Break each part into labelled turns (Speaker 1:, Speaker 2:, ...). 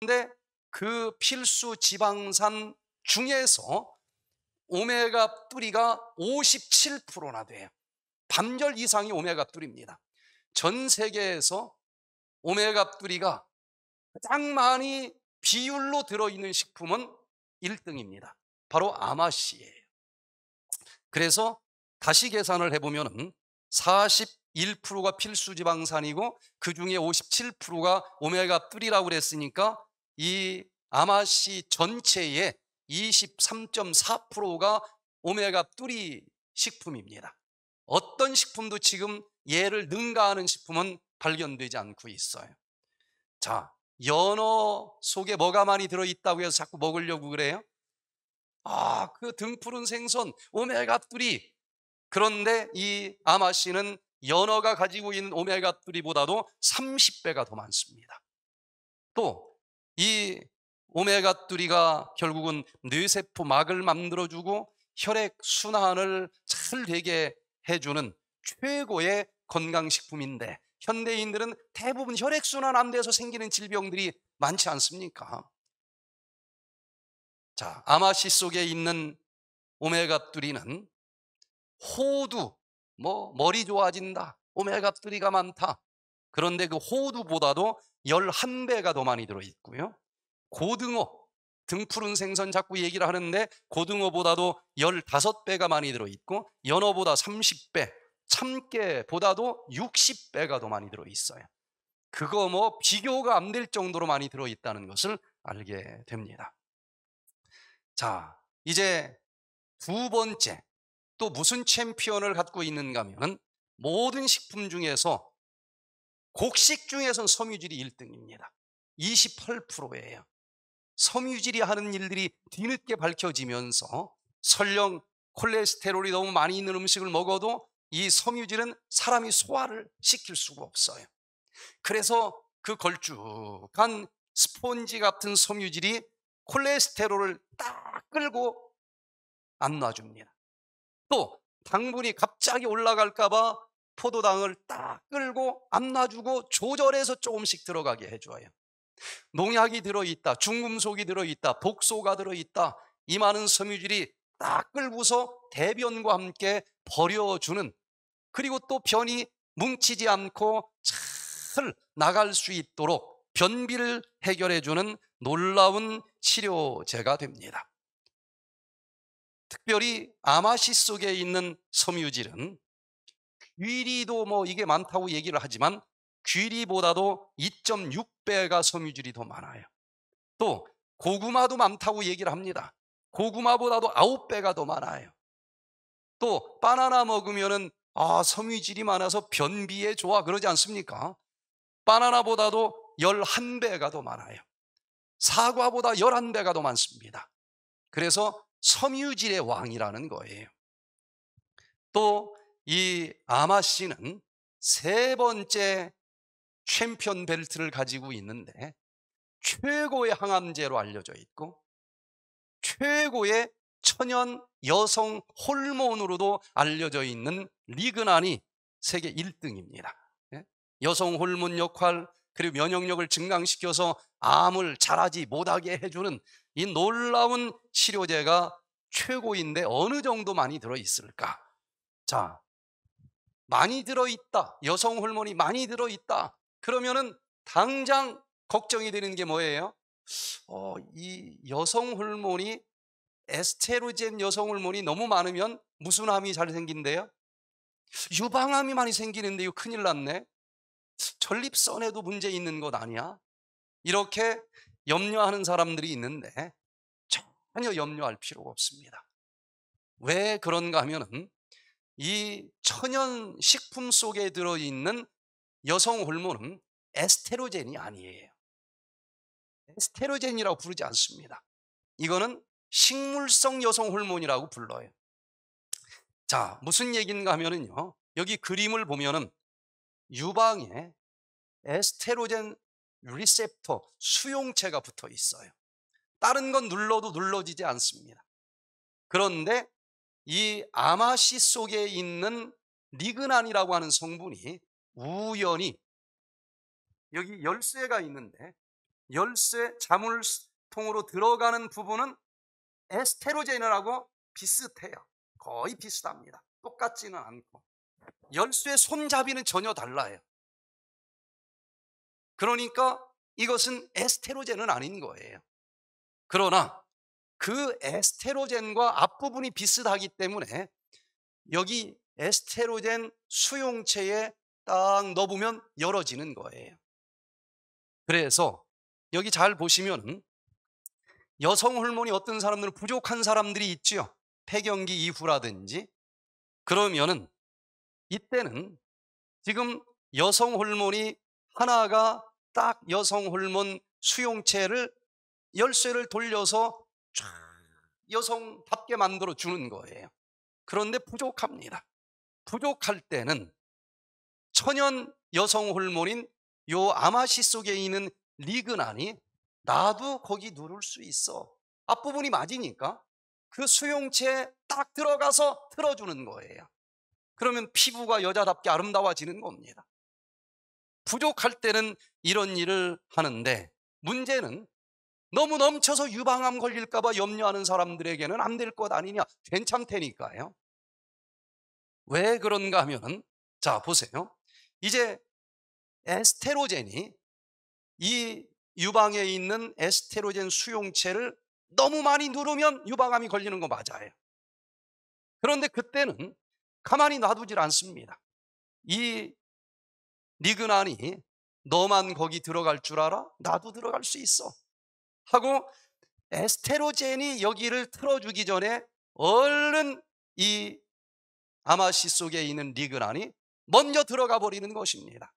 Speaker 1: 근데 그 필수 지방산 중에서 오메가 뿌리가 57%나 돼요. 반절 이상이 오메가 뿌리입니다전 세계에서 오메가 뿌리가 가장 많이 비율로 들어있는 식품은 1등입니다. 바로 아마씨예요. 그래서 다시 계산을 해보면 41%가 필수 지방산이고 그 중에 57%가 오메가뿌리라고 그랬으니까 이 아마시 전체의 23.4%가 오메가3 식품입니다. 어떤 식품도 지금 얘를 능가하는 식품은 발견되지 않고 있어요. 자, 연어 속에 뭐가 많이 들어있다고 해서 자꾸 먹으려고 그래요? 아, 그 등푸른 생선, 오메가3. 그런데 이 아마씨는 연어가 가지고 있는 오메가3보다도 30배가 더 많습니다. 또이 오메가3가 결국은 뇌세포 막을 만들어주고 혈액 순환을 잘 되게 해주는 최고의 건강식품인데 현대인들은 대부분 혈액순환 안 돼서 생기는 질병들이 많지 않습니까? 자, 아마씨 속에 있는 오메가3는 호두, 뭐 머리 좋아진다, 오메가3가 많다, 그런데 그 호두보다도 11배가 더 많이 들어있고요. 고등어, 등푸른 생선 자꾸 얘기를 하는데 고등어보다도 15배가 많이 들어있고 연어보다 30배, 참깨보다도 60배가 더 많이 들어있어요. 그거 뭐 비교가 안 될 정도로 많이 들어있다는 것을 알게 됩니다. 자, 이제 두 번째 또 무슨 챔피언을 갖고 있는가 하면 모든 식품 중에서 곡식 중에서는 섬유질이 1등입니다. 28%예요. 섬유질이 하는 일들이 뒤늦게 밝혀지면서 설령 콜레스테롤이 너무 많이 있는 음식을 먹어도 이 섬유질은 사람이 소화를 시킬 수가 없어요. 그래서 그 걸쭉한 스폰지 같은 섬유질이 콜레스테롤을 딱 끌고 안 놔줍니다. 또 당분이 갑자기 올라갈까봐 포도당을 딱 끌고 안놔주고 조절해서 조금씩 들어가게 해줘요. 농약이 들어있다, 중금속이 들어있다, 복소가 들어있다. 이 많은 섬유질이 딱 끌고서 대변과 함께 버려주는 그리고 또 변이 뭉치지 않고 잘 나갈 수 있도록 변비를 해결해주는 놀라운 치료제가 됩니다. 특별히 아마시 속에 있는 섬유질은 귀리도 뭐 이게 많다고 얘기를 하지만 귀리보다도 2.6배가 섬유질이 더 많아요. 또 고구마도 많다고 얘기를 합니다. 고구마보다도 9배가 더 많아요. 또 바나나 먹으면은 아, 섬유질이 많아서 변비에 좋아 그러지 않습니까? 바나나보다도 11배가 더 많아요. 사과보다 11배가 더 많습니다. 그래서 섬유질의 왕이라는 거예요. 또이 아마씨는 세 번째 챔피언 벨트를 가지고 있는데 최고의 항암제로 알려져 있고 최고의 천연 여성 호르몬으로도 알려져 있는 리그난이 세계 1등입니다. 예? 여성 호르몬 역할 그리고 면역력을 증강시켜서 암을 자라지 못하게 해주는 이 놀라운 치료제가 최고인데 어느 정도 많이 들어있을까? 자, 많이 들어있다. 여성 호르몬이 많이 들어있다. 그러면은 당장 걱정이 되는 게 뭐예요? 어, 이 여성 호르몬이 에스테로젠 여성 호르몬이 너무 많으면 무슨 암이 잘 생긴대요? 유방암이 많이 생기는데 이거 큰일 났네. 전립선에도 문제 있는 것 아니야? 이렇게 염려하는 사람들이 있는데 전혀 염려할 필요가 없습니다. 왜 그런가 하면은 이 천연 식품 속에 들어있는 여성 호르몬은 에스테로젠이 아니에요. 에스테로젠이라고 부르지 않습니다. 이거는 식물성 여성 호르몬이라고 불러요. 자, 무슨 얘기인가 하면은요. 여기 그림을 보면은 유방에 에스테로젠 리셉터 수용체가 붙어 있어요. 다른 건 눌러도 눌러지지 않습니다. 그런데 이 아마시 속에 있는 리그난이라고 하는 성분이 우연히 여기 열쇠가 있는데 열쇠 자물통으로 들어가는 부분은 에스테로제너라고 비슷해요. 거의 비슷합니다. 똑같지는 않고 열쇠 손잡이는 전혀 달라요.
Speaker 2: 그러니까 이것은 에스테로제는 아닌 거예요. 그러나 그 에스테로젠과 앞부분이 비슷하기
Speaker 1: 때문에 여기 에스테로젠 수용체에 딱넣으면 열어지는 거예요. 그래서 여기 잘 보시면 여성 호르몬이 어떤 사람들은 부족한 사람들이 있죠 폐경기 이후라든지 그러면은 이때는 지금 여성 호르몬이 하나가 딱 여성 호르몬 수용체를 열쇠를 돌려서 여성답게 만들어 주는 거예요. 그런데 부족합니다. 부족할 때는 천연 여성 호르몬인 요 아마시 속에 있는 리그난이 나도 거기 누를 수 있어. 앞부분이 맞으니까 그 수용체에 딱 들어가서 틀어주는 거예요. 그러면 피부가 여자답게 아름다워지는 겁니다. 부족할 때는 이런 일을 하는데 문제는 너무 넘쳐서 유방암 걸릴까봐 염려하는 사람들에게는 안 될 것 아니냐.
Speaker 2: 괜찮다니까요왜 그런가 하면은, 자, 보세요. 이제 에스테로젠이 이 유방에 있는
Speaker 1: 에스테로젠 수용체를 너무 많이 누르면 유방암이 걸리는 거 맞아요. 그런데 그때는 가만히 놔두질 않습니다. 이 니그난이 너만 거기 들어갈 줄 알아? 나도 들어갈 수 있어. 하고 에스테로젠이 여기를 틀어주기 전에 얼른 이 아마시 속에 있는 리그란이 먼저 들어가 버리는 것입니다.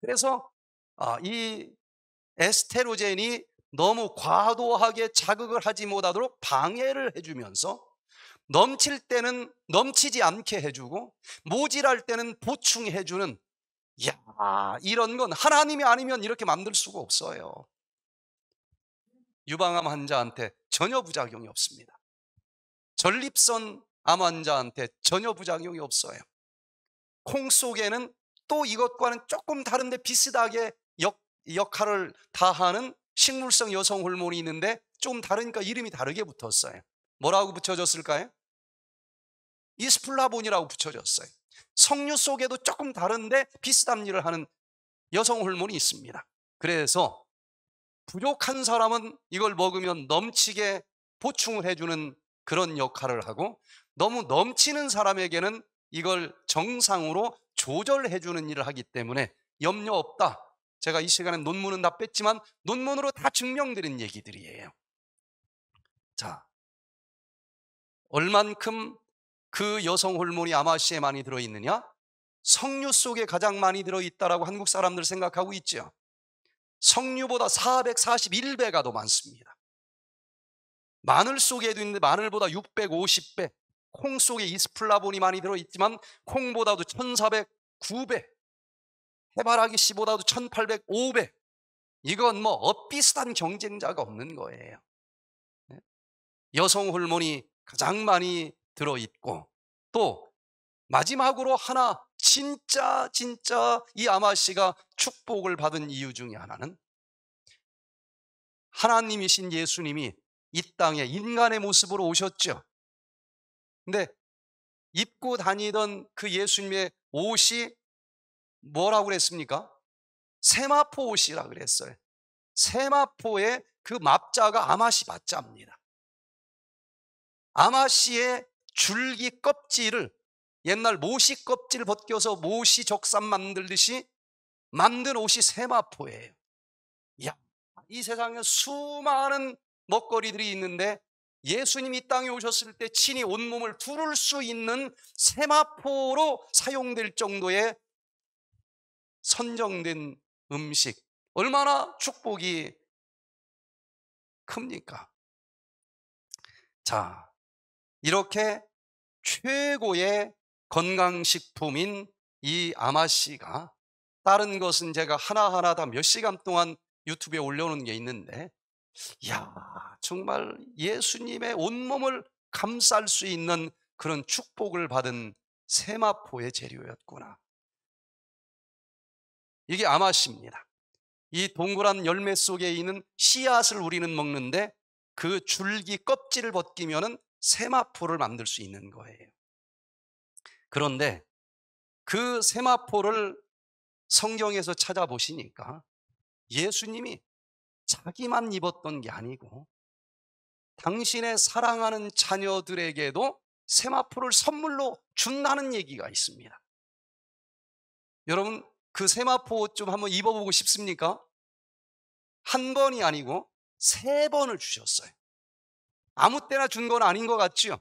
Speaker 1: 그래서 아, 이 에스테로젠이 너무 과도하게 자극을 하지 못하도록 방해를 해주면서 넘칠 때는 넘치지 않게 해주고 모질할 때는 보충해주는 야 이런 건 하나님이 아니면 이렇게 만들 수가 없어요. 유방암 환자한테 전혀 부작용이 없습니다. 전립선 암 환자한테 전혀 부작용이 없어요. 콩 속에는 또 이것과는 조금 다른데 비슷하게 역, 역할을 다하는 식물성 여성 호르몬이 있는데 좀 다르니까 이름이 다르게 붙었어요. 뭐라고 붙여졌을까요? 이스플라본이라고 붙여졌어요. 석류 속에도 조금 다른데 비슷한 일을 하는 여성 호르몬이 있습니다. 그래서 부족한 사람은 이걸 먹으면 넘치게 보충을 해주는 그런 역할을 하고 너무 넘치는 사람에게는 이걸 정상으로 조절해주는 일을 하기 때문에 염려 없다. 제가 이 시간에 논문은 다 뺐지만 논문으로 다 증명드린 얘기들이에요. 자, 얼만큼 그 여성 호르몬이 아마시에 많이 들어있느냐? 석류 속에 가장 많이 들어있다라고 한국 사람들 생각하고 있죠. 석류보다 441배가 더 많습니다. 마늘 속에도 있는데 마늘보다 650배, 콩 속에 이스플라본이 많이 들어있지만 콩보다도 1409배, 해바라기 씨보다도 1805배. 이건 뭐 엇비슷한 경쟁자가 없는 거예요. 네? 여성 호르몬이 가장 많이 들어있고 또 마지막으로 하나 진짜 진짜 이 아마시가 축복을 받은 이유 중에 하나는 하나님이신 예수님이 이 땅에 인간의 모습으로 오셨죠. 근데 입고 다니던 그 예수님의 옷이 뭐라고 그랬습니까? 세마포 옷이라 그랬어요. 세마포의 그 맙자가 아마시 맞자입니다. 아마시의 줄기 껍질을 옛날 모시 껍질 벗겨서 모시 적삼 만들듯이 만든 옷이 세마포예요. 야, 이 세상에 수많은 먹거리들이 있는데 예수님이 땅에 오셨을 때 친히 온몸을 두를 수 있는 세마포로 사용될 정도의
Speaker 2: 선정된 음식. 얼마나 축복이 큽니까? 자, 이렇게 최고의 건강식품인 이 아마씨가
Speaker 1: 다른 것은 제가 하나하나 다 몇 시간 동안 유튜브에 올려놓은 게 있는데 야 정말 예수님의 온몸을 감쌀 수 있는 그런 축복을 받은 세마포의 재료였구나 이게 아마씨입니다 이 동그란 열매 속에 있는 씨앗을 우리는 먹는데 그 줄기 껍질을 벗기면 은 세마포를 만들 수 있는
Speaker 2: 거예요 그런데 그 세마포를 성경에서 찾아보시니까 예수님이 자기만
Speaker 1: 입었던 게 아니고 당신의 사랑하는 자녀들에게도 세마포를 선물로 준다는 얘기가 있습니다. 여러분 그 세마포 좀 한번 입어보고 싶습니까? 한 번이 아니고 세 번을 주셨어요. 아무 때나 준 건 아닌 것 같지요?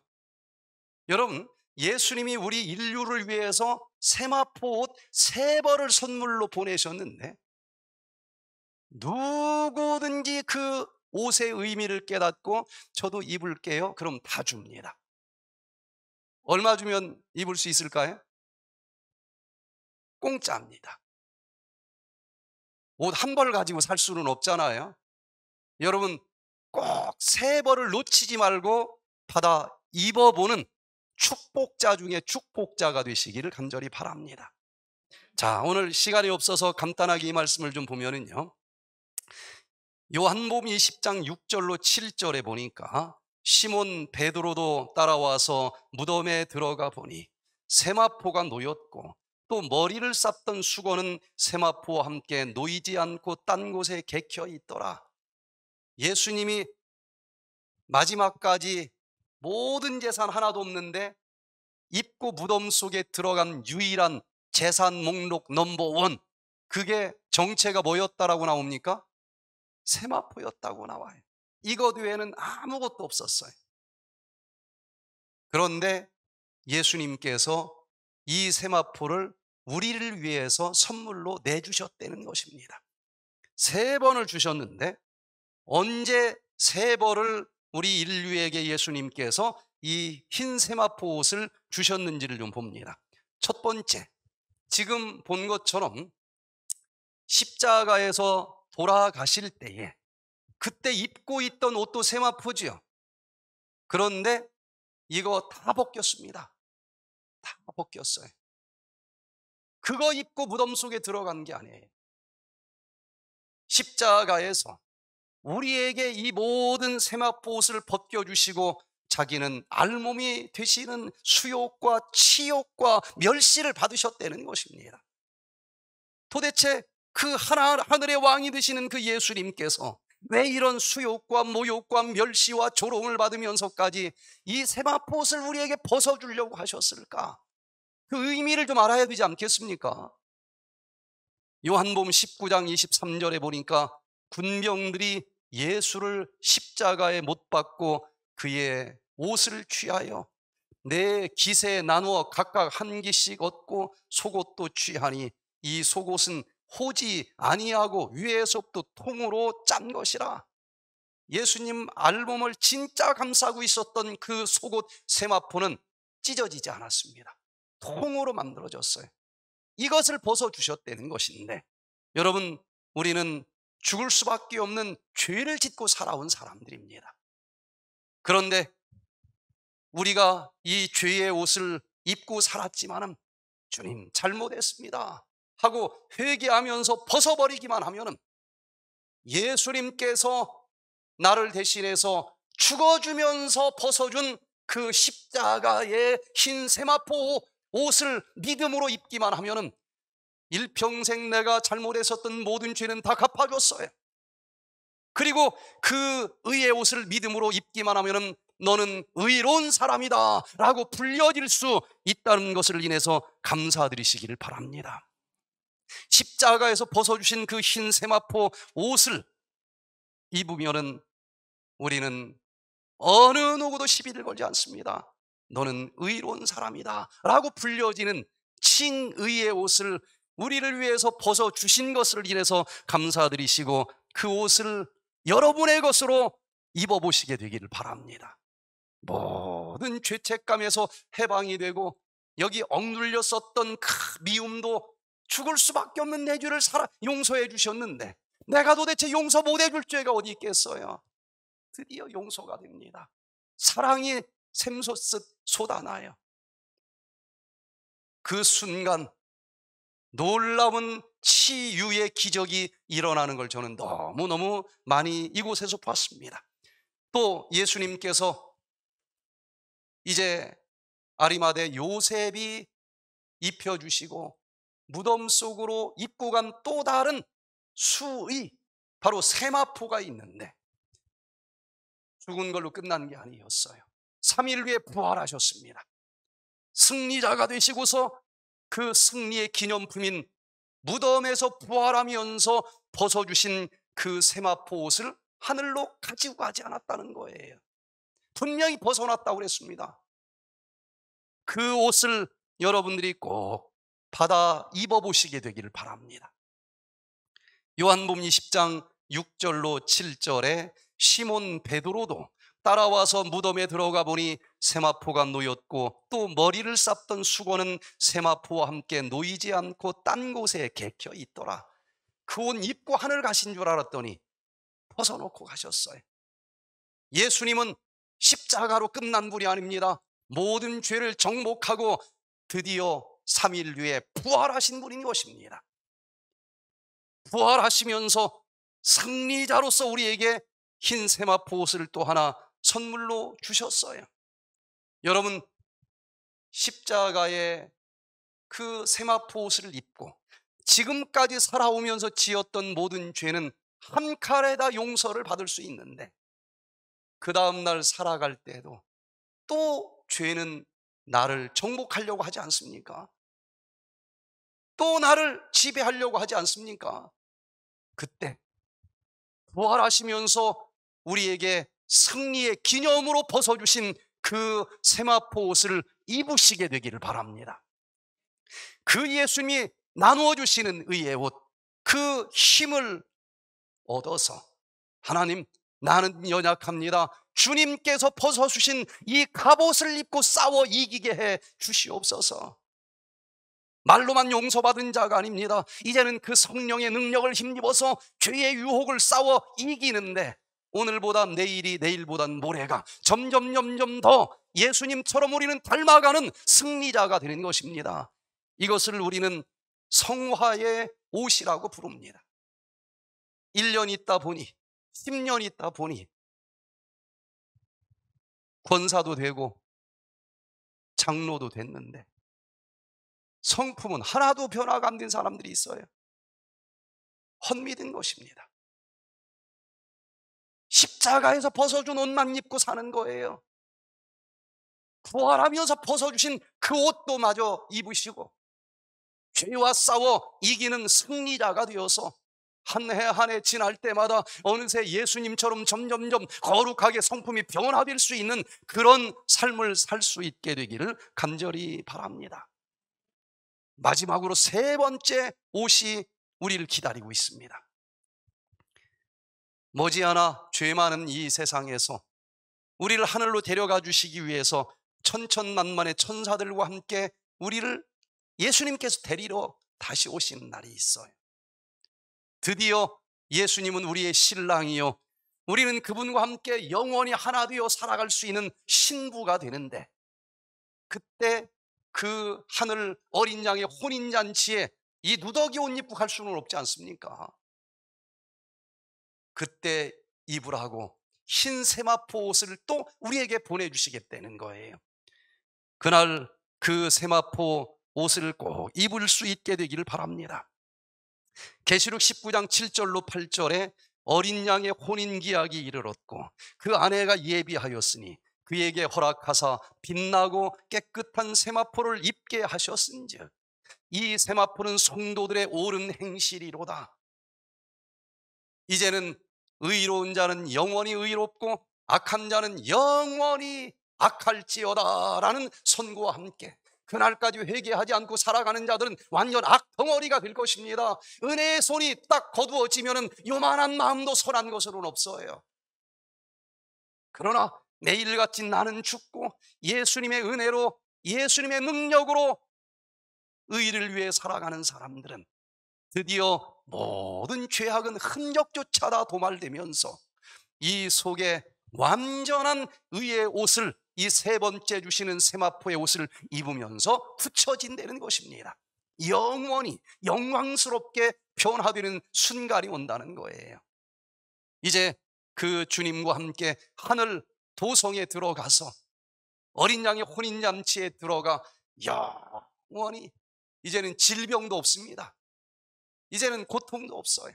Speaker 1: 여러분 예수님이 우리 인류를 위해서 세마포 옷 세 벌을 선물로 보내셨는데 누구든지 그 옷의 의미를 깨닫고 저도 입을게요. 그럼 다 줍니다.
Speaker 2: 얼마 주면 입을 수 있을까요? 공짜입니다. 옷 한 벌 가지고 살 수는 없잖아요. 여러분 꼭 세 벌을 놓치지 말고 받아 입어보는
Speaker 1: 축복자 중에 축복자가 되시기를 간절히 바랍니다. 자, 오늘 시간이 없어서 간단하게 이 말씀을 좀 보면은요. 요한복음 20장 6절로 7절에 보니까 시몬 베드로도 따라와서 무덤에 들어가 보니 세마포가 놓였고 또 머리를 쌌던 수건은 세마포와 함께 놓이지 않고 딴 곳에 g e 있더라. 예수님이 마지막까지 모든 재산 하나도 없는데 입고 무덤 속에 들어간 유일한 재산 목록 넘버원 그게 정체가 뭐였다라고 나옵니까? 세마포였다고 나와요. 이것 외에는 아무것도 없었어요. 그런데 예수님께서 이 세마포를 우리를 위해서 선물로 내주셨다는 것입니다. 세 번을 주셨는데 언제 세 번을 우리 인류에게 예수님께서 이 흰 세마포 옷을 주셨는지를 좀 봅니다. 첫 번째, 지금 본 것처럼 십자가에서 돌아가실 때에 그때
Speaker 2: 입고 있던 옷도 세마포지요. 그런데 이거 다 벗겼습니다. 다 벗겼어요. 그거 입고 무덤 속에 들어간 게 아니에요. 십자가에서 우리에게
Speaker 1: 이 모든 세마포옷을 벗겨주시고 자기는 알몸이 되시는 수욕과 치욕과 멸시를 받으셨다는 것입니다. 도대체 그 하나, 하늘의 왕이 되시는 그 예수님께서 왜 이런 수욕과 모욕과 멸시와 조롱을 받으면서까지 이 세마포옷을 우리에게 벗어주려고 하셨을까? 그 의미를 좀 알아야 되지 않겠습니까? 요한복 19장 23절에 보니까 군병들이 예수를 십자가에 못 박고 그의 옷을 취하여 내 기세에 나누어 각각 한개씩 얻고 속옷도 취하니 이 속옷은 호지 아니하고 위에서부터 통으로 짠 것이라. 예수님 알몸을 진짜 감싸고 있었던 그 속옷 세마포는 찢어지지 않았습니다. 통으로 만들어졌어요. 이것을 벗어주셨다는 것인데 여러분 우리는 죽을 수밖에 없는 죄를 짓고 살아온 사람들입니다. 그런데 우리가 이 죄의 옷을 입고 살았지만 주님 잘못했습니다 하고 회개하면서 벗어버리기만 하면 예수님께서 나를 대신해서 죽어주면서 벗어준 그 십자가의 흰 세마포 옷을 믿음으로 입기만 하면 일평생 내가 잘못했었던 모든 죄는 다 갚아줬어요. 그리고 그 의의 옷을 믿음으로 입기만 하면은 너는 의로운 사람이다 라고 불려질 수 있다는 것을 인해서 감사드리시기를 바랍니다. 십자가에서 벗어주신 그 흰 세마포 옷을 입으면은 우리는 어느 누구도 시비를 걸지 않습니다. 너는 의로운 사람이다 라고 불려지는 칭의의 옷을 우리를 위해서 벗어 주신 것을 인해서 감사드리시고 그 옷을 여러분의 것으로 입어보시게 되기를 바랍니다. 모든 죄책감에서 해방이 되고 여기 억눌렸었던그 미움도 죽을 수밖에 없는 내 죄를 살아 용서해 주셨는데 내가 도대체 용서 못 해줄 죄가 어디 있겠어요?
Speaker 2: 드디어 용서가 됩니다. 사랑이 샘솟듯 쏟아나요. 그 순간 놀라운
Speaker 1: 치유의 기적이 일어나는 걸 저는 너무너무 많이 이곳에서 봤습니다. 또 예수님께서 이제 아리마대 요셉이 입혀주시고 무덤 속으로 입고 간 또 다른 수의 바로 세마포가 있는데 죽은 걸로 끝난 게 아니었어요. 3일 후에 부활하셨습니다. 승리자가 되시고서 그 승리의 기념품인 무덤에서 부활하면서 벗어주신 그 세마포 옷을 하늘로 가지고 가지 않았다는 거예요. 분명히 벗어났다고 그랬습니다. 그 옷을 여러분들이 꼭 받아 입어보시게 되기를 바랍니다. 요한복음 20장 6절로 7절에 시몬 베드로도 따라와서 무덤에 들어가 보니 세마포가 놓였고 또 머리를 쌉던 수건은 세마포와 함께 놓이지 않고 딴 곳에 개켜 있더라. 그 옷 입고 하늘 가신 줄 알았더니 벗어놓고 가셨어요. 예수님은 십자가로 끝난 분이 아닙니다. 모든 죄를 정복하고 드디어 3일 뒤에 부활하신 분인 것입니다. 부활하시면서 승리자로서 우리에게 흰 세마포 옷을 또 하나 선물로 주셨어요. 여러분, 십자가의 그 세마포 옷을 입고 지금까지 살아오면서 지었던 모든 죄는 한 칼에다 용서를 받을 수 있는데
Speaker 2: 그 다음날 살아갈 때도 또 죄는 나를 정복하려고 하지 않습니까? 또 나를 지배하려고 하지 않습니까? 그때 부활하시면서
Speaker 1: 우리에게 승리의 기념으로 벗어주신 그 세마포 옷을 입으시게 되기를 바랍니다. 그 예수님이 나누어 주시는 의의 옷, 그 힘을 얻어서 하나님 나는 연약합니다. 주님께서 벗어주신 이 갑옷을 입고 싸워 이기게 해 주시옵소서. 말로만 용서받은 자가 아닙니다. 이제는 그 성령의 능력을 힘입어서 죄의 유혹을 싸워 이기는데 오늘보다 내일이 내일보단 모레가 점점 점점 더 예수님처럼 우리는 닮아가는 승리자가 되는 것입니다. 이것을 우리는 성화의
Speaker 2: 옷이라고 부릅니다. 1년 있다 보니 10년 있다 보니 권사도 되고 장로도 됐는데 성품은 하나도 변화가 안 된 사람들이 있어요. 헛믿은 것입니다. 십자가에서 벗어준 옷만 입고 사는 거예요. 부활하면서
Speaker 1: 벗어주신 그 옷도 마저 입으시고 죄와 싸워 이기는 승리자가 되어서 한 해 한 해 지날 때마다 어느새 예수님처럼 점점점 거룩하게 성품이 변화될 수 있는 그런 삶을 살 수 있게 되기를 간절히 바랍니다. 마지막으로 세 번째 옷이 우리를 기다리고 있습니다. 머지않아 죄 많은 이 세상에서 우리를 하늘로 데려가 주시기 위해서 천천만만의 천사들과 함께 우리를 예수님께서 데리러 다시 오시는 날이 있어요. 드디어 예수님은 우리의 신랑이요. 우리는 그분과 함께 영원히 하나 되어 살아갈 수 있는 신부가 되는데 그때 그 하늘 어린 양의 혼인잔치에 이 누더기 옷 입고 갈 수는 없지 않습니까? 그때 입으라고 흰 세마포 옷을 또 우리에게 보내주시겠다는 거예요. 그날 그 세마포 옷을 꼭 입을 수 있게 되기를 바랍니다. 계시록 19장 7절로 8절에 어린 양의 혼인기약이 이르렀고 그 아내가 예비하였으니 그에게 허락하사 빛나고 깨끗한 세마포를 입게 하셨은즉 이 세마포는 성도들의 옳은 행실이로다. 이제는 의로운 자는 영원히 의롭고 악한 자는 영원히 악할지어다라는 선고와 함께 그날까지 회개하지 않고 살아가는 자들은 완전 악덩어리가 될 것입니다. 은혜의 손이 딱거두어지면 요만한 마음도 선한 것으로는 없어요. 그러나 내일같이 나는 죽고 예수님의 은혜로 예수님의 능력으로 의를 위해 살아가는 사람들은 드디어 모든 죄악은 흔적조차 다 도말되면서 이 속에 완전한 의의 옷을 이 세 번째 주시는 세마포의 옷을 입으면서 붙여진다는 것입니다. 영원히 영광스럽게 변화되는 순간이 온다는 거예요. 이제 그 주님과 함께 하늘 도성에 들어가서 어린 양의 혼인 잔치에
Speaker 2: 들어가 영원히 이제는 질병도 없습니다. 이제는 고통도 없어요.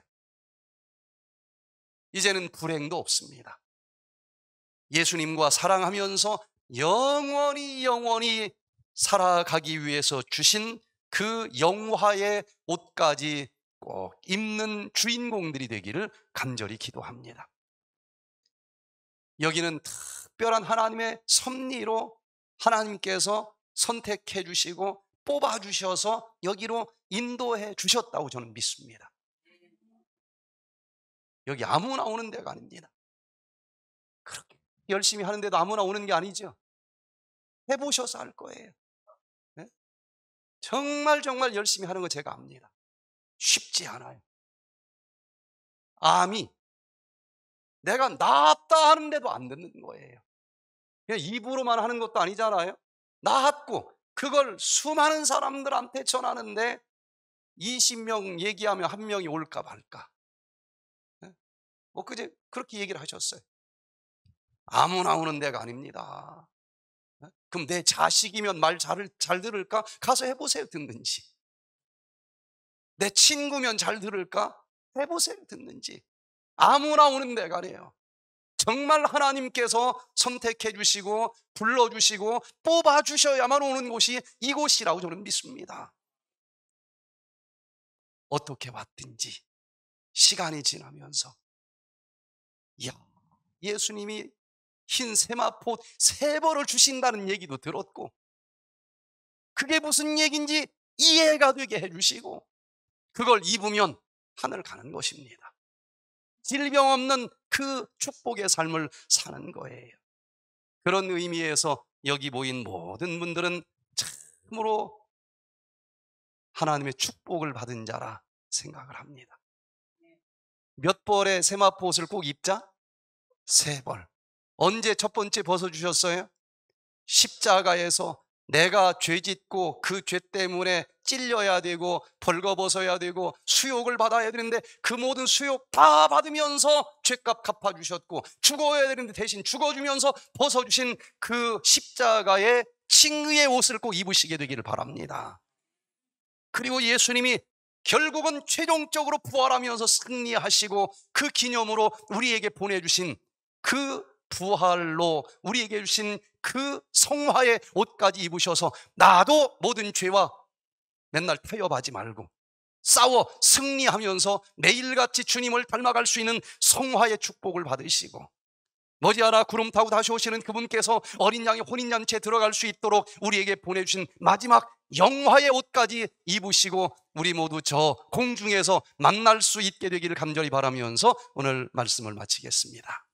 Speaker 2: 이제는 불행도 없습니다. 예수님과 사랑하면서 영원히 영원히
Speaker 1: 살아가기 위해서 주신 그 영화의 옷까지 꼭 입는 주인공들이 되기를 간절히 기도합니다. 여기는 특별한 하나님의 섭리로 하나님께서 선택해 주시고 뽑아 주셔서 여기로 인도해 주셨다고 저는
Speaker 2: 믿습니다. 여기 아무나 오는 데가 아닙니다. 그렇게 열심히 하는데도 아무나 오는 게 아니죠. 해보셔서 알 거예요. 네? 정말 정말 열심히 하는 거 제가 압니다. 쉽지 않아요. 암이 내가 낫다 하는데도 안 듣는 거예요. 그냥 입으로만 하는 것도 아니잖아요. 낫고
Speaker 1: 그걸 수많은 사람들한테 전하는데 20명
Speaker 2: 얘기하면 한 명이 올까 말까. 예? 뭐 그제 그렇게 얘기를 하셨어요. 아무나 오는 데가 아닙니다. 예? 그럼 내 자식이면
Speaker 1: 말 잘, 잘 들을까? 가서 해보세요, 듣는지. 내 친구면 잘 들을까? 해보세요, 듣는지. 아무나 오는 데가 아니에요. 정말 하나님께서 선택해 주시고 불러 주시고 뽑아 주셔야만
Speaker 2: 오는 곳이 이곳이라고 저는 믿습니다. 어떻게 왔든지 시간이 지나면서 야
Speaker 1: 예수님이 흰 세마포 세 벌을 주신다는 얘기도 들었고
Speaker 2: 그게 무슨 얘기인지 이해가 되게 해주시고 그걸 입으면 하늘 가는 것입니다. 질병 없는 그 축복의
Speaker 1: 삶을 사는 거예요. 그런 의미에서 여기 모인 모든 분들은
Speaker 2: 참으로 하나님의 축복을 받은 자라 생각을 합니다. 네. 몇 벌의 세마포 옷을 꼭 입자?
Speaker 1: 세 벌. 언제 첫 번째 벗어주셨어요? 십자가에서 내가 죄 짓고 그 죄 때문에 찔려야 되고 벌거벗어야 되고 수욕을 받아야 되는데 그 모든 수욕 다 받으면서 죄값 갚아주셨고 죽어야 되는데 대신 죽어주면서 벗어주신 그 십자가의 칭의의 옷을 꼭 입으시게 되기를 바랍니다. 그리고 예수님이 결국은 최종적으로 부활하면서 승리하시고 그 기념으로 우리에게 보내주신 그 부활로 우리에게 주신 그 성화의 옷까지 입으셔서 나도 모든 죄와 맨날 타협하지 말고 싸워 승리하면서 매일같이 주님을 닮아갈 수 있는 성화의 축복을 받으시고 머지않아 구름 타고 다시 오시는 그분께서 어린 양의 혼인잔치에 들어갈 수 있도록 우리에게 보내주신 마지막 영화의 옷까지 입으시고 우리 모두 저 공중에서
Speaker 2: 만날 수 있게 되기를 간절히 바라면서 오늘 말씀을 마치겠습니다.